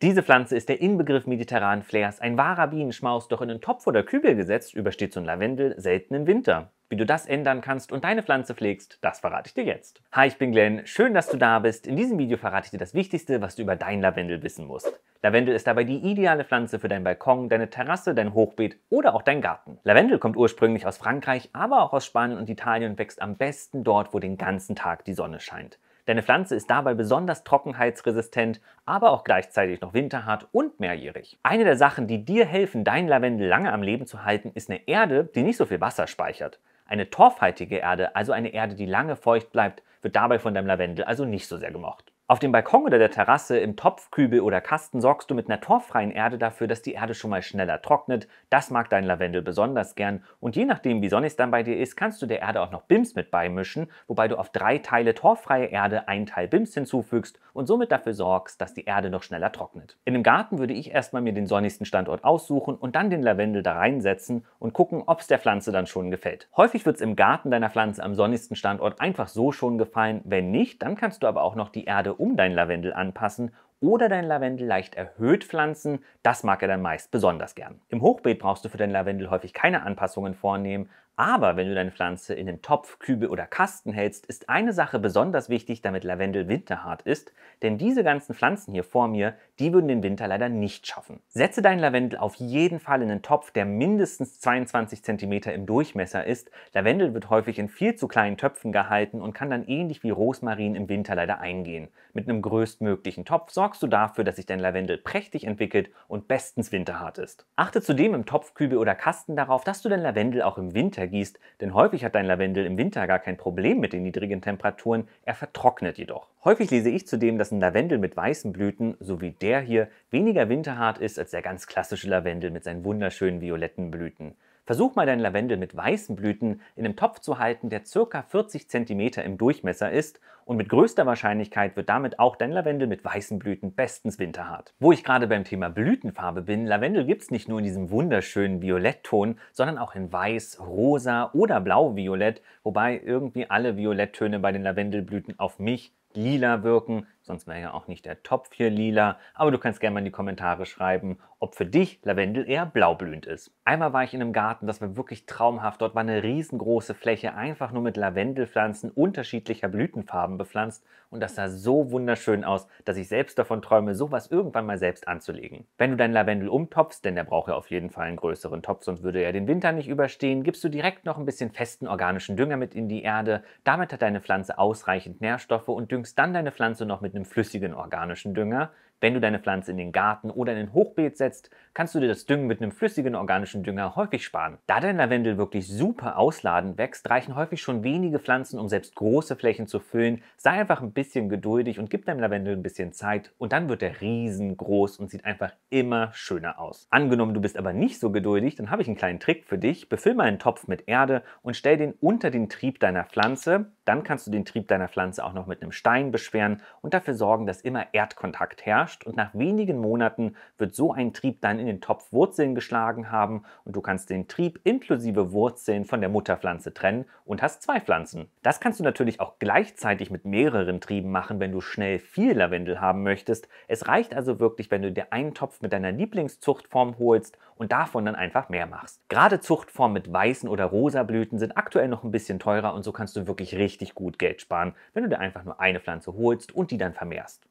Diese Pflanze ist der Inbegriff mediterranen Flairs, ein wahrer Bienenschmaus, doch in den Topf oder Kübel gesetzt übersteht so ein Lavendel selten im Winter. Wie du das ändern kannst und deine Pflanze pflegst, das verrate ich dir jetzt. Hi, ich bin Glenn, schön, dass du da bist. In diesem Video verrate ich dir das Wichtigste, was du über dein Lavendel wissen musst. Lavendel ist dabei die ideale Pflanze für deinen Balkon, deine Terrasse, dein Hochbeet oder auch deinen Garten. Lavendel kommt ursprünglich aus Frankreich, aber auch aus Spanien und Italien und wächst am besten dort, wo den ganzen Tag die Sonne scheint. Deine Pflanze ist dabei besonders trockenheitsresistent, aber auch gleichzeitig noch winterhart und mehrjährig. Eine der Sachen, die dir helfen, dein Lavendel lange am Leben zu halten, ist eine Erde, die nicht so viel Wasser speichert. Eine torfhaltige Erde, also eine Erde, die lange feucht bleibt, wird dabei von deinem Lavendel also nicht so sehr gemocht. Auf dem Balkon oder der Terrasse, im Topfkübel oder Kasten sorgst du mit einer torfreien Erde dafür, dass die Erde schon mal schneller trocknet. Das mag dein Lavendel besonders gern. Und je nachdem, wie sonnig es dann bei dir ist, kannst du der Erde auch noch BIMS mit beimischen, wobei du auf drei Teile torfreie Erde einen Teil BIMS hinzufügst und somit dafür sorgst, dass die Erde noch schneller trocknet. In einem Garten würde ich erstmal mir den sonnigsten Standort aussuchen und dann den Lavendel da reinsetzen und gucken, ob es der Pflanze dann schon gefällt. Häufig wird es im Garten deiner Pflanze am sonnigsten Standort einfach so schon gefallen. Wenn nicht, dann kannst du aber auch noch die Erde um dein Lavendel anpassen oder dein Lavendel leicht erhöht pflanzen, das mag er dann meist besonders gern. Im Hochbeet brauchst du für dein Lavendel häufig keine Anpassungen vornehmen, aber wenn du deine Pflanze in einem Topf, Kübel oder Kasten hältst, ist eine Sache besonders wichtig, damit Lavendel winterhart ist, denn diese ganzen Pflanzen hier vor mir, die würden den Winter leider nicht schaffen. Setze deinen Lavendel auf jeden Fall in einen Topf, der mindestens 22 cm im Durchmesser ist. Lavendel wird häufig in viel zu kleinen Töpfen gehalten und kann dann ähnlich wie Rosmarin im Winter leider eingehen. Mit einem größtmöglichen Topf sorgst du dafür, dass sich dein Lavendel prächtig entwickelt und bestens winterhart ist. Achte zudem im Topfkübel oder Kasten darauf, dass du dein Lavendel auch im Winter gießt, denn häufig hat dein Lavendel im Winter gar kein Problem mit den niedrigen Temperaturen, er vertrocknet jedoch. Häufig lese ich zudem, dass ein Lavendel mit weißen Blüten sowie der der hier weniger winterhart ist als der ganz klassische Lavendel mit seinen wunderschönen violetten Blüten. Versuch mal deinen Lavendel mit weißen Blüten in einem Topf zu halten, der ca. 40 cm im Durchmesser ist und mit größter Wahrscheinlichkeit wird damit auch dein Lavendel mit weißen Blüten bestens winterhart. Wo ich gerade beim Thema Blütenfarbe bin, Lavendel gibt es nicht nur in diesem wunderschönen Violettton, sondern auch in weiß, rosa oder blau-violett, wobei irgendwie alle Violetttöne bei den Lavendelblüten auf mich lila wirken, Sonst wäre ja auch nicht der Topf hier lila. Aber du kannst gerne mal in die Kommentare schreiben, ob für dich Lavendel eher blaublühend ist. Einmal war ich in einem Garten, das war wirklich traumhaft. Dort war eine riesengroße Fläche einfach nur mit Lavendelpflanzen unterschiedlicher Blütenfarben bepflanzt. Und das sah so wunderschön aus, dass ich selbst davon träume, sowas irgendwann mal selbst anzulegen. Wenn du deinen Lavendel umtopfst, denn der braucht ja auf jeden Fall einen größeren Topf, sonst würde er den Winter nicht überstehen, gibst du direkt noch ein bisschen festen organischen Dünger mit in die Erde. Damit hat deine Pflanze ausreichend Nährstoffe und düngst dann deine Pflanze noch mit einem flüssigen organischen Dünger wenn du deine Pflanze in den Garten oder in ein Hochbeet setzt, kannst du dir das Düngen mit einem flüssigen organischen Dünger häufig sparen. Da dein Lavendel wirklich super ausladend wächst, reichen häufig schon wenige Pflanzen, um selbst große Flächen zu füllen. Sei einfach ein bisschen geduldig und gib deinem Lavendel ein bisschen Zeit und dann wird er riesengroß und sieht einfach immer schöner aus. Angenommen, du bist aber nicht so geduldig, dann habe ich einen kleinen Trick für dich. Befüll mal einen Topf mit Erde und stell den unter den Trieb deiner Pflanze. Dann kannst du den Trieb deiner Pflanze auch noch mit einem Stein beschweren und dafür sorgen, dass immer Erdkontakt herrscht überrascht und nach wenigen Monaten wird so ein Trieb dann in den Topf Wurzeln geschlagen haben und du kannst den Trieb inklusive Wurzeln von der Mutterpflanze trennen und hast zwei Pflanzen. Das kannst du natürlich auch gleichzeitig mit mehreren Trieben machen, wenn du schnell viel Lavendel haben möchtest. Es reicht also wirklich, wenn du dir einen Topf mit deiner Lieblingszuchtform holst und davon dann einfach mehr machst. Gerade Zuchtformen mit weißen oder rosa Blüten sind aktuell noch ein bisschen teurer und so kannst du wirklich richtig gut Geld sparen, wenn du dir einfach nur eine Pflanze holst und die dann vermehrst.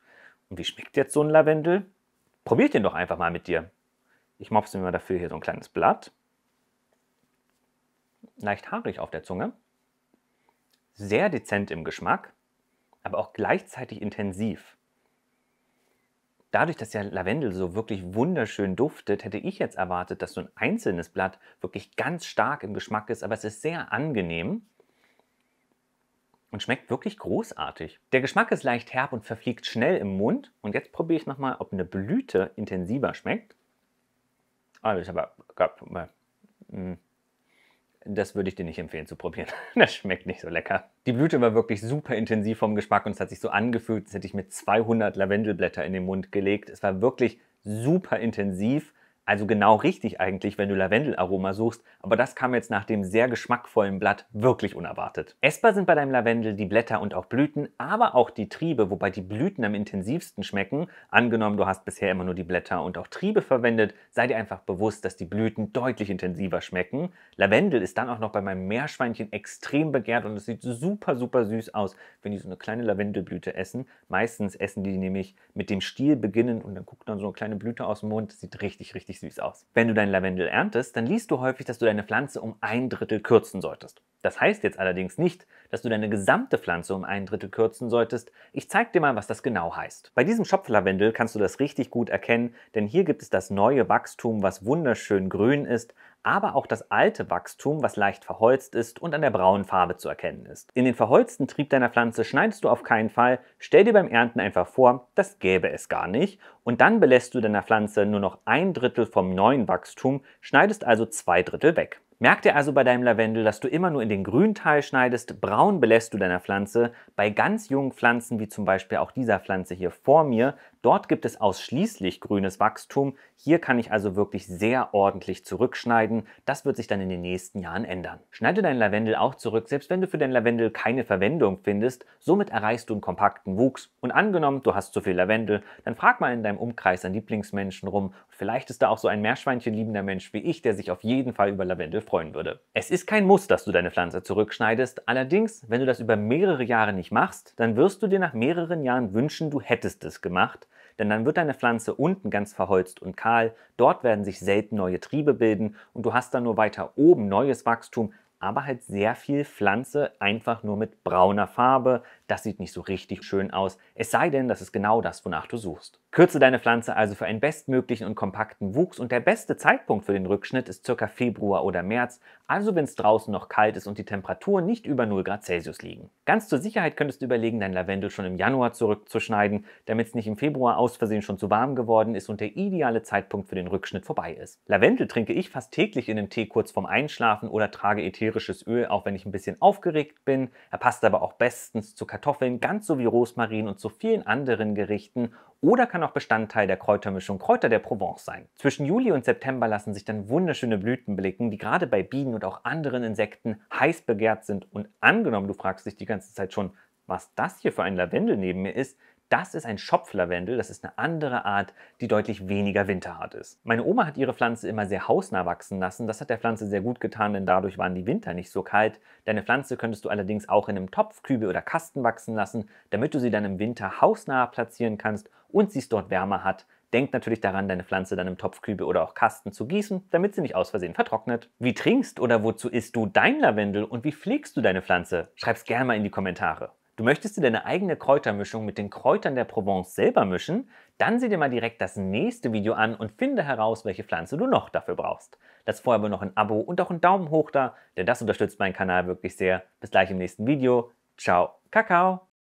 Und wie schmeckt jetzt so ein Lavendel? Probier den doch einfach mal mit dir. Ich mopse mir mal dafür hier so ein kleines Blatt. Leicht haarig auf der Zunge. Sehr dezent im Geschmack, aber auch gleichzeitig intensiv. Dadurch, dass der Lavendel so wirklich wunderschön duftet, hätte ich jetzt erwartet, dass so ein einzelnes Blatt wirklich ganz stark im Geschmack ist, aber es ist sehr angenehm und schmeckt wirklich großartig. Der Geschmack ist leicht herb und verfliegt schnell im Mund. Und jetzt probiere ich nochmal, ob eine Blüte intensiver schmeckt. Ah, das ist aber... Hm, das würde ich dir nicht empfehlen zu probieren. Das schmeckt nicht so lecker. Die Blüte war wirklich super intensiv vom Geschmack und es hat sich so angefühlt, als hätte ich mir 200 Lavendelblätter in den Mund gelegt. Es war wirklich super intensiv also genau richtig eigentlich, wenn du Lavendelaroma suchst, aber das kam jetzt nach dem sehr geschmackvollen Blatt wirklich unerwartet. Essbar sind bei deinem Lavendel die Blätter und auch Blüten, aber auch die Triebe, wobei die Blüten am intensivsten schmecken. Angenommen, du hast bisher immer nur die Blätter und auch Triebe verwendet, sei dir einfach bewusst, dass die Blüten deutlich intensiver schmecken. Lavendel ist dann auch noch bei meinem Meerschweinchen extrem begehrt und es sieht super, super süß aus, wenn die so eine kleine Lavendelblüte essen. Meistens essen die nämlich mit dem Stiel beginnend und dann guckt dann so eine kleine Blüte aus dem Mund. sieht richtig, richtig richtig süß aus. Wenn du deinen Lavendel erntest, dann liest du häufig, dass du deine Pflanze um ein Drittel kürzen solltest. Das heißt jetzt allerdings nicht, dass du deine gesamte Pflanze um ein Drittel kürzen solltest. Ich zeig dir mal, was das genau heißt. Bei diesem Schopflavendel kannst du das richtig gut erkennen, denn hier gibt es das neue Wachstum, was wunderschön grün ist, aber auch das alte Wachstum, was leicht verholzt ist und an der braunen Farbe zu erkennen ist. In den verholzten Trieb deiner Pflanze schneidest du auf keinen Fall, stell dir beim Ernten einfach vor, das gäbe es gar nicht und dann belässt du deiner Pflanze nur noch ein Drittel vom neuen Wachstum, schneidest also zwei Drittel weg. Merk dir also bei deinem Lavendel, dass du immer nur in den grünen Teil schneidest, braun belässt du deiner Pflanze. Bei ganz jungen Pflanzen, wie zum Beispiel auch dieser Pflanze hier vor mir, dort gibt es ausschließlich grünes Wachstum. Hier kann ich also wirklich sehr ordentlich zurückschneiden. Das wird sich dann in den nächsten Jahren ändern. Schneide deinen Lavendel auch zurück, selbst wenn du für deinen Lavendel keine Verwendung findest. Somit erreichst du einen kompakten Wuchs. Und angenommen, du hast zu viel Lavendel, dann frag mal in deinem Umkreis an Lieblingsmenschen rum, Vielleicht ist da auch so ein Meerschweinchen-liebender Mensch wie ich, der sich auf jeden Fall über Lavendel freuen würde. Es ist kein Muss, dass du deine Pflanze zurückschneidest. Allerdings, wenn du das über mehrere Jahre nicht machst, dann wirst du dir nach mehreren Jahren wünschen, du hättest es gemacht. Denn dann wird deine Pflanze unten ganz verholzt und kahl. Dort werden sich selten neue Triebe bilden und du hast dann nur weiter oben neues Wachstum, aber halt sehr viel Pflanze einfach nur mit brauner Farbe. Das sieht nicht so richtig schön aus, es sei denn, das ist genau das, wonach du suchst. Kürze deine Pflanze also für einen bestmöglichen und kompakten Wuchs und der beste Zeitpunkt für den Rückschnitt ist ca. Februar oder März, also wenn es draußen noch kalt ist und die Temperaturen nicht über 0 Grad Celsius liegen. Ganz zur Sicherheit könntest du überlegen, dein Lavendel schon im Januar zurückzuschneiden, damit es nicht im Februar aus Versehen schon zu warm geworden ist und der ideale Zeitpunkt für den Rückschnitt vorbei ist. Lavendel trinke ich fast täglich in einem Tee kurz vorm Einschlafen oder trage ätherisches Öl, auch wenn ich ein bisschen aufgeregt bin. Er passt aber auch bestens zu Kartoffeln, ganz so wie Rosmarin und zu vielen anderen Gerichten oder kann auch Bestandteil der Kräutermischung Kräuter der Provence sein. Zwischen Juli und September lassen sich dann wunderschöne Blüten blicken, die gerade bei Bienen und auch anderen Insekten heiß begehrt sind. Und angenommen, du fragst dich die ganze Zeit schon, was das hier für ein Lavendel neben mir ist, das ist ein Schopflavendel, das ist eine andere Art, die deutlich weniger winterhart ist. Meine Oma hat ihre Pflanze immer sehr hausnah wachsen lassen. Das hat der Pflanze sehr gut getan, denn dadurch waren die Winter nicht so kalt. Deine Pflanze könntest du allerdings auch in einem Topf, Kübel oder Kasten wachsen lassen, damit du sie dann im Winter hausnah platzieren kannst und sie es dort wärmer hat. Denk natürlich daran, deine Pflanze dann im Topfkübel oder auch Kasten zu gießen, damit sie nicht aus Versehen vertrocknet. Wie trinkst oder wozu isst du dein Lavendel und wie pflegst du deine Pflanze? Schreib's gerne mal in die Kommentare. Du möchtest dir deine eigene Kräutermischung mit den Kräutern der Provence selber mischen? Dann sieh dir mal direkt das nächste Video an und finde heraus, welche Pflanze du noch dafür brauchst. Lass vorher aber noch ein Abo und auch einen Daumen hoch da, denn das unterstützt meinen Kanal wirklich sehr. Bis gleich im nächsten Video. Ciao, Kakao!